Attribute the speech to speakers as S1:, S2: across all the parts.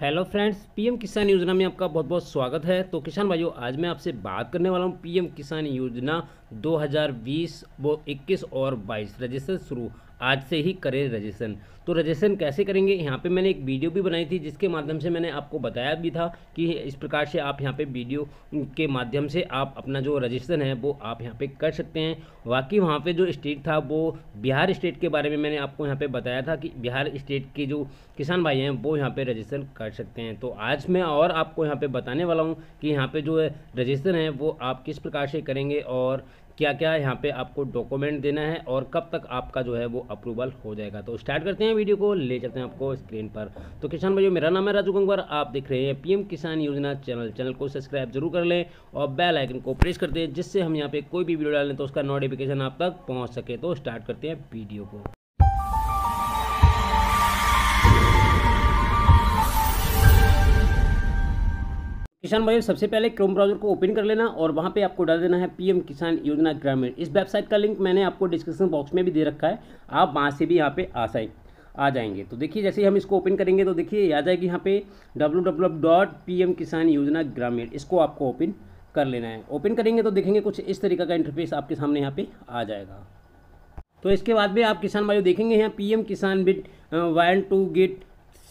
S1: hello friends PM किसान योजना में आपका बहुत बहुत स्वागत है तो किसान भाइयों आज मैं आपसे बात करने वाला हूँ पीएम किसान योजना 2020 वो 21 और 22 रजिस्ट्रेशन शुरू आज से ही करें रजिस्ट्रेशन तो रजिस्ट्रेशन कैसे करेंगे यहाँ पे मैंने एक वीडियो भी बनाई थी जिसके माध्यम से मैंने आपको बताया भी था कि इस प्रकार से आप यहाँ पे वीडियो के माध्यम से आप अपना जो रजिस्ट्रेशन है वो आप यहाँ पे कर सकते हैं बाकी वहाँ पे जो स्टेट था वो बिहार स्टेट के बारे में मैंने आपको यहाँ पर बताया था कि बिहार स्टेट के जो किसान भाई हैं वो यहाँ पर रजिस्ट्रेशन कर सकते हैं तो आज मैं और आपको यहाँ पर बताने वाला हूँ कि यहाँ पर जो रजिस्ट्रेशन है वो आप किस प्रकार से करेंगे और क्या क्या यहाँ पे आपको डॉक्यूमेंट देना है और कब तक आपका जो है वो अप्रूवल हो जाएगा तो स्टार्ट करते हैं वीडियो को ले चलते हैं आपको स्क्रीन पर तो किसान भाइयों मेरा नाम है राजू गंगवार आप देख रहे हैं पीएम किसान योजना चैनल चैनल को सब्सक्राइब जरूर कर लें और बेल आइकन को प्रेस कर दें जिससे हम यहाँ पे कोई भी वीडियो डालें तो उसका नोटिफिकेशन आप तक पहुँच सके तो स्टार्ट करते हैं वीडियो को किसान भाई सबसे पहले क्रोम ब्राउजर को ओपन कर लेना और वहाँ पे आपको डाल देना है पीएम किसान योजना ग्रामीण इस वेबसाइट का लिंक मैंने आपको डिस्क्रिप्शन बॉक्स में भी दे रखा है आप वहाँ से भी यहाँ पे आ साइ आ जाएंगे तो देखिए जैसे हम इसको ओपन करेंगे तो देखिए आ जाएगी यहाँ पे डब्ल्यू किसान योजना ग्रामीण इसको आपको ओपन कर लेना है ओपन करेंगे तो देखेंगे कुछ इस तरीके का इंटरफेस आपके सामने यहाँ पर आ जाएगा तो इसके बाद में आप किसान भाइयों देखेंगे यहाँ P Kisan bit one to get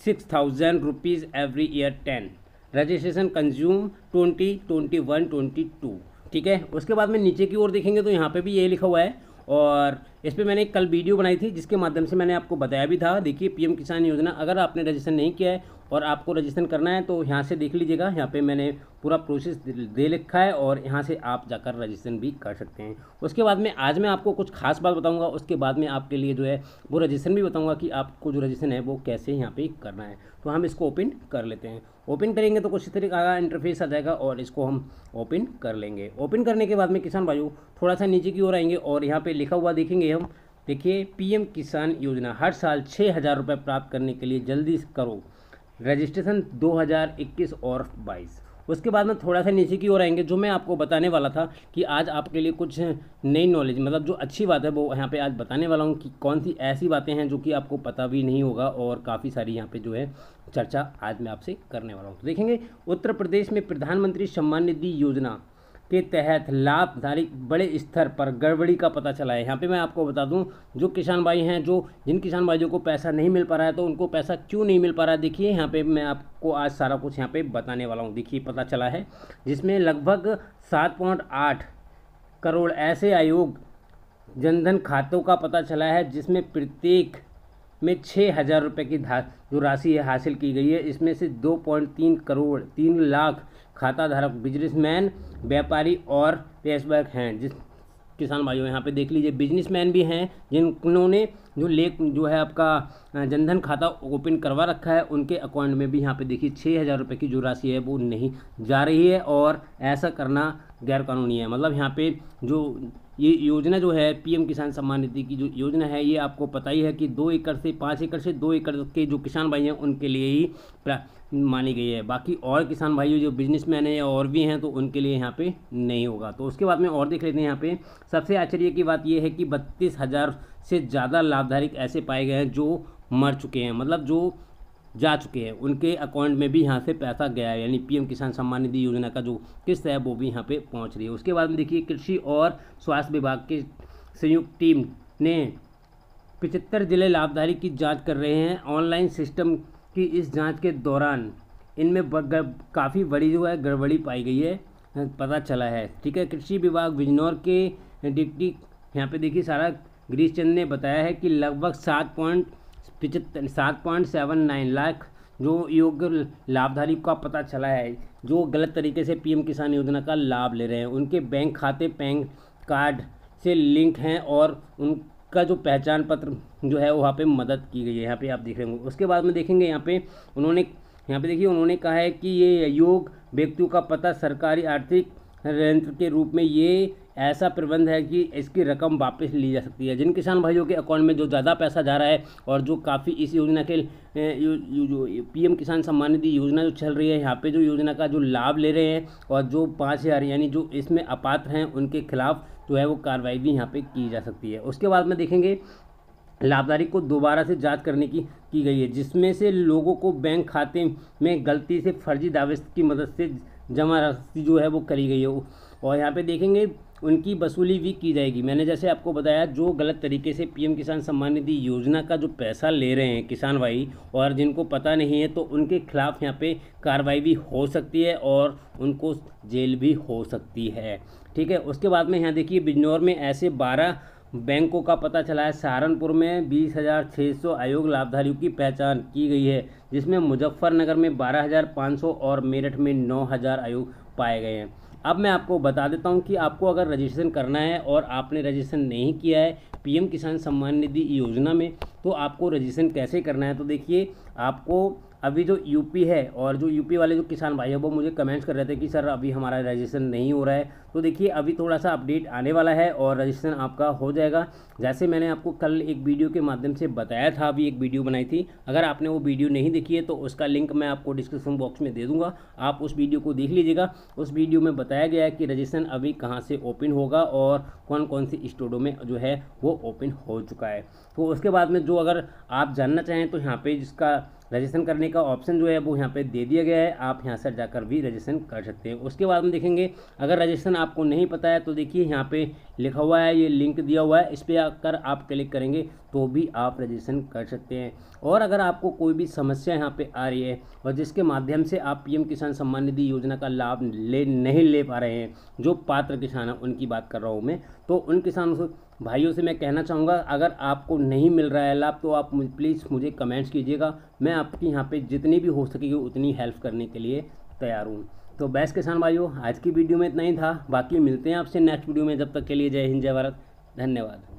S1: six thousand rupees every year ten registration consume twenty twenty one twenty two ठीक है उसके बाद में नीचे की ओर देखेंगे तो यहाँ पे भी ये लिखा हुआ है और इस पर मैंने कल वीडियो बनाई थी जिसके माध्यम से मैंने आपको बताया भी था देखिए पीएम किसान योजना अगर आपने रजिस्ट्रेशन नहीं किया है और आपको रजिस्ट्रेशन करना है तो यहाँ से देख लीजिएगा यहाँ पे मैंने पूरा प्रोसेस दे रखा है और यहाँ से आप जाकर रजिस्ट्रेशन भी कर सकते हैं उसके बाद में आज मैं आपको कुछ खास बात बताऊँगा उसके बाद में आपके लिए जो है वो रजिस्ट्रेशन भी बताऊँगा कि आपको जो रजिस्ट्रेशन है वो कैसे यहाँ पर करना है तो हम इसको ओपन कर लेते हैं ओपन करेंगे तो कुछ इस तरीके का इंटरफेस आ जाएगा और इसको हम ओपन कर लेंगे ओपन करने के बाद में किसान भाइयों थोड़ा सा नीचे की ओर आएंगे और यहाँ पर लिखा हुआ देखेंगे एम देखिए पीएम किसान योजना हर साल छः हज़ार रुपये प्राप्त करने के लिए जल्दी करो रजिस्ट्रेशन 2021 और 22 उसके बाद में थोड़ा सा नीचे की ओर आएंगे जो मैं आपको बताने वाला था कि आज आपके लिए कुछ नई नॉलेज मतलब जो अच्छी बात है वो यहाँ पे आज बताने वाला हूँ कि कौन सी ऐसी बातें हैं जो कि आपको पता भी नहीं होगा और काफ़ी सारी यहाँ पर जो है चर्चा आज मैं आपसे करने वाला हूँ तो देखेंगे उत्तर प्रदेश में प्रधानमंत्री सम्मान निधि योजना के तहत लाभधारी बड़े स्तर पर गड़बड़ी का पता चला है यहाँ पे मैं आपको बता दूँ जो किसान भाई हैं जो जिन किसान भाइयों को पैसा नहीं मिल पा रहा है तो उनको पैसा क्यों नहीं मिल पा रहा है देखिए यहाँ पे मैं आपको आज सारा कुछ यहाँ पे बताने वाला हूँ देखिए पता चला है जिसमें लगभग सात करोड़ ऐसे आयोग जनधन खातों का पता चला है जिसमें प्रत्येक में छः हज़ार रुपये की जो राशि है हासिल की गई है इसमें से दो पॉइंट तीन करोड़ तीन लाख खाता धारक बिजनेसमैन व्यापारी और कैशबैक हैं जिस किसान भाइयों यहाँ पे देख लीजिए बिजनेसमैन भी हैं जिन्होंने जो ले जो है आपका जनधन खाता ओपन करवा रखा है उनके अकाउंट में भी यहाँ पे देखिए छः हज़ार रुपये की जो राशि है वो नहीं जा रही है और ऐसा करना गैरकानूनी है मतलब यहाँ पे जो ये योजना जो है पीएम किसान सम्मान निधि की जो योजना है ये आपको पता ही है कि दो एकड़ से पाँच एकड़ से दो एकड़ के जो किसान भाई हैं उनके लिए ही मानी गई है बाकी और किसान भाई जो बिजनेसमैन हैं या और भी हैं तो उनके लिए यहाँ पे नहीं होगा तो उसके बाद में और देख लेते हैं यहाँ पे सबसे आश्चर्य की बात यह है कि बत्तीस हज़ार से ज़्यादा लाभधारिक ऐसे पाए गए हैं जो मर चुके हैं मतलब जो जा चुके हैं उनके अकाउंट में भी यहाँ से पैसा गया है यानी पीएम किसान सम्मान निधि योजना का जो किस्त है वो भी यहाँ पे पहुँच रही है उसके बाद में देखिए कृषि और स्वास्थ्य विभाग की संयुक्त टीम ने पिचहत्तर जिले लाभधारी की जांच कर रहे हैं ऑनलाइन सिस्टम की इस जांच के दौरान इनमें काफ़ी बड़ी जो है गड़बड़ी पाई गई है पता चला है ठीक है कृषि विभाग बिजनौर के डिप्टी यहाँ पे देखिए सारा गिरीश चंद ने बताया है कि लगभग सात पॉइंट पिचहत्तर सात पॉइंट सेवन नाइन लाख जो योग्य लाभधारी का पता चला है जो गलत तरीके से पीएम किसान योजना का लाभ ले रहे हैं उनके बैंक खाते पैन कार्ड से लिंक हैं और उनका जो पहचान पत्र जो है वहाँ पे मदद की गई है यहाँ पे आप देख रहे होंगे उसके बाद में देखेंगे यहाँ पे उन्होंने यहाँ पे देखिए उन्होंने कहा है कि ये योग व्यक्तियों का पता सरकारी आर्थिक संयंत्र के रूप में ये ऐसा प्रबंध है कि इसकी रकम वापस ली जा सकती है जिन किसान भाइयों के अकाउंट में जो ज़्यादा पैसा जा रहा है और जो काफ़ी इस योजना के पीएम किसान सम्मान निधि योजना जो चल रही है यहाँ पे जो योजना का जो लाभ ले रहे हैं और जो पाँच हज़ार यानी जो इसमें अपात्र हैं उनके खिलाफ जो है वो कार्रवाई भी यहाँ पर की जा सकती है उसके बाद में देखेंगे लाभदारी को दोबारा से जांच करने की की गई है जिसमें से लोगों को बैंक खाते में गलती से फर्जी दावे की मदद से जमा राशि जो है वो करी गई हो और यहाँ पे देखेंगे उनकी वसूली भी की जाएगी मैंने जैसे आपको बताया जो गलत तरीके से पीएम किसान सम्मान निधि योजना का जो पैसा ले रहे हैं किसान भाई और जिनको पता नहीं है तो उनके खिलाफ़ यहाँ पे कार्रवाई भी हो सकती है और उनको जेल भी हो सकती है ठीक है उसके बाद में यहाँ देखिए बिजनौर में ऐसे बारह बैंकों का पता चला है सहारनपुर में बीस हज़ार छः सौ आयोग लाभधारियों की पहचान की गई है जिसमें मुजफ्फरनगर में बारह हज़ार पाँच सौ और मेरठ में नौ हज़ार आयोग पाए गए हैं अब मैं आपको बता देता हूं कि आपको अगर रजिस्ट्रेशन करना है और आपने रजिस्ट्रेशन नहीं किया है पीएम किसान सम्मान निधि योजना में तो आपको रजिस्ट्रेशन कैसे करना है तो देखिए आपको अभी जो यूपी है और जो यूपी वाले जो किसान भाई हैं वो मुझे कमेंट्स कर रहे थे कि सर अभी हमारा रजिस्ट्रेशन नहीं हो रहा है तो देखिए अभी थोड़ा सा अपडेट आने वाला है और रजिस्ट्रेशन आपका हो जाएगा जैसे मैंने आपको कल एक वीडियो के माध्यम से बताया था अभी एक वीडियो बनाई थी अगर आपने वो वीडियो नहीं देखी है तो उसका लिंक मैं आपको डिस्क्रिप्शन बॉक्स में दे दूँगा आप उस वीडियो को देख लीजिएगा उस वीडियो में बताया गया है कि रजिस्ट्रेशन अभी कहाँ से ओपन होगा और कौन कौन सी स्टोरों में जो है वो ओपन हो चुका है तो उसके बाद में जो अगर आप जानना चाहें तो यहाँ पर जिसका रजिस्ट्रेशन करने का ऑप्शन जो है वो यहाँ पे दे दिया गया है आप यहाँ से जाकर भी रजिस्ट्रेशन कर सकते हैं उसके बाद में देखेंगे अगर रजिस्ट्रेशन आपको नहीं पता है तो देखिए यहाँ पे लिखा हुआ है ये लिंक दिया हुआ है इस पर आकर आप क्लिक करेंगे तो भी आप रजिस्ट्रेशन कर सकते हैं और अगर आपको कोई भी समस्या यहाँ पे आ रही है और जिसके माध्यम से आप पीएम किसान सम्मान निधि योजना का लाभ ले नहीं ले पा रहे हैं जो पात्र किसान हैं उनकी बात कर रहा हूँ मैं तो उन किसानों भाइयों से मैं कहना चाहूँगा अगर आपको नहीं मिल रहा है लाभ तो आप प्लीज़ मुझे कमेंट्स कीजिएगा मैं आपकी यहाँ पर जितनी भी हो सकेगी उतनी हेल्प करने के लिए तैयार हूँ तो बैस किसान भाइयों आज की वीडियो में इतना ही था बाकी मिलते हैं आपसे नेक्स्ट वीडियो में जब तक के लिए जय हिंद जय भारत धन्यवाद